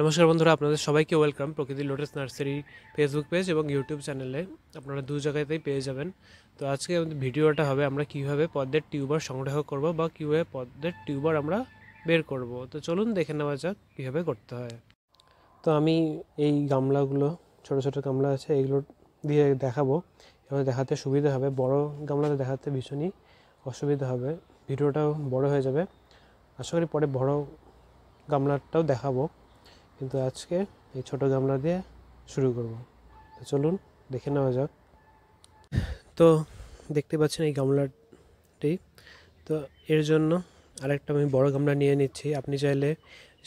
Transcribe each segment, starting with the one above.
নমস্কার বন্ধুরা আপনাদের সবাইকে welcome Prakriti lotus nursery Facebook page এবং ইউটিউব চ্যানেলে আপনারা দু জায়গাতেই পেয়ে যাবেন তো আজকে আমাদের ভিডিওটা হবে আমরা কিভাবে পদ্মের টিউবার সংগ্রহ করব বা কীভাবে পদ্মের টিউবার আমরা বের করব তো চলুন দেখে নেওয়া যাক কীভাবে করতে হয় তো আমি এই গামলাগুলো ছোট ছোট গামলা আছে এইগুলো দিয়ে দেখাবো এবং দেখাতে সুবিধা হবে বড় গামলাতে দেখাতে ভীষণই অসুবিধা হবে ভিডিওটাও বড় হয়ে যাবে আশা করি পরে বড় গামলাটাও দেখাবো কিন্তু আজকে এই ছোট গামলা দিয়ে শুরু করব তো চলুন দেখে নেওয়া যাক তো দেখতে পাচ্ছেন এই গামলাটি তো এর জন্য আরেকটা আমি বড় গামলা নিয়ে নিচ্ছি আপনি চাইলে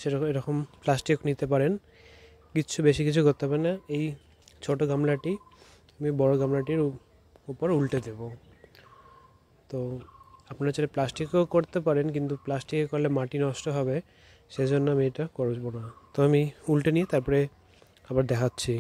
সেরকম এরকম প্লাস্টিক নিতে পারেন কিচ্ছু বেশি কিছু করতে হবে না এই ছোট গামলাটি আমি বড় গামলাটির উপর উল্টে দেব তো আপনারা চাইলে প্লাস্টিকও করতে পারেন কিন্তু প্লাস্টিকে করলে মাটি নষ্ট হবে সেই জন্য আমি এটা করবো না তো আমি উল্টে নিয়ে তারপরে আবার দেখাচ্ছি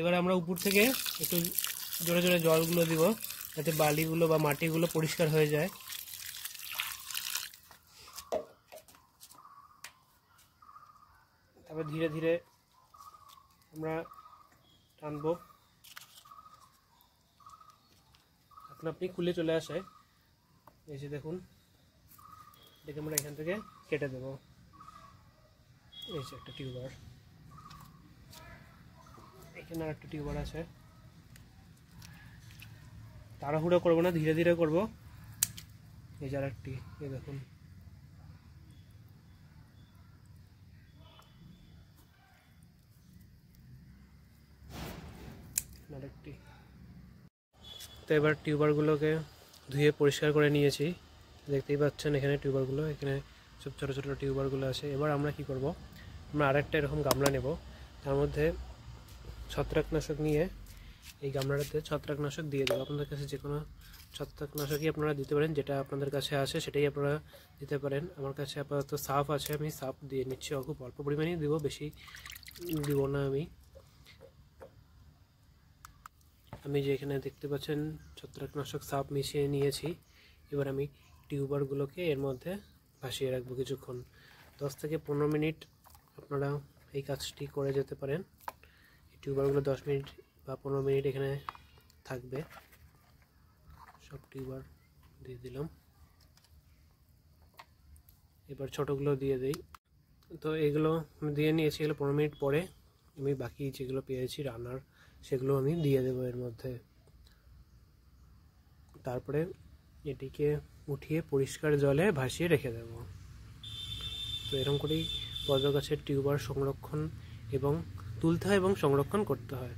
এবার আমরা উপর থেকে একটু জোরে জোরে জলগুলো দিব যাতে বালিগুলো বা মাটিগুলো পরিষ্কার হয়ে যায় তারপর ধীরে ধীরে আমরা টানব এখন আপনি খুলে চলে আসে এই যে দেখুন এটাকে আমরা এখান থেকে কেটে দেবো এই যে একটা টিউবার এখানে একটা টিউবার আছে তাড়াহুড়ো করবো না ধীরে ধীরে করবো এই যার একটি এ দেখুন আরেকটি তো এবার টিউবারগুলোকে ধুয়ে পরিষ্কার করে নিয়েছি দেখতেই পাচ্ছেন এখানে টিউবারগুলো এখানে সব ছোটো ছোটো টিউবারগুলো আছে এবার আমরা কি করব আমরা আরেকটা এরকম গামলা নেব তার মধ্যে ছত্রাকনাশক নিয়ে এই গামলাটাতে ছত্রাকনাশক দিয়ে দেবো আপনাদের কাছে যে কোনো ছত্রাকনাশকই আপনারা দিতে পারেন যেটা আপনাদের কাছে আছে সেটাই আপনারা দিতে পারেন আমার কাছে আপাতত সাফ আছে আমি সাফ দিয়ে নিচ্ছি খুব অল্প পরিমাণেই দেবো বেশি দিব না আমি আমি যে এখানে দেখতে পাচ্ছেন ছত্রাকনাশক সাপ মিশিয়ে নিয়েছি এবার আমি টিউবারগুলোকে এর মধ্যে ভাসিয়ে রাখবো কিছুক্ষণ দশ থেকে পনেরো মিনিট আপনারা এই কাজটি করে যেতে পারেন টিউবারগুলো দশ মিনিট বা পনেরো মিনিট এখানে থাকবে সব টিউবার দিয়ে দিলাম এবার ছোটোগুলো দিয়ে দেই তো এগুলো আমি দিয়ে নিয়েছি এগুলো পনেরো মিনিট পরে আমি বাকি যেগুলো পেয়েছি রান্নার সেগুলো আমি দিয়ে দেবো এর মধ্যে তারপরে এটিকে উঠিয়ে পরিষ্কার জলে ভাসিয়ে রেখে দেব তো এরকম করেই পদ্ম গাছের টিউবার সংরক্ষণ এবং তুলতে হয় এবং সংরক্ষণ করতে হয়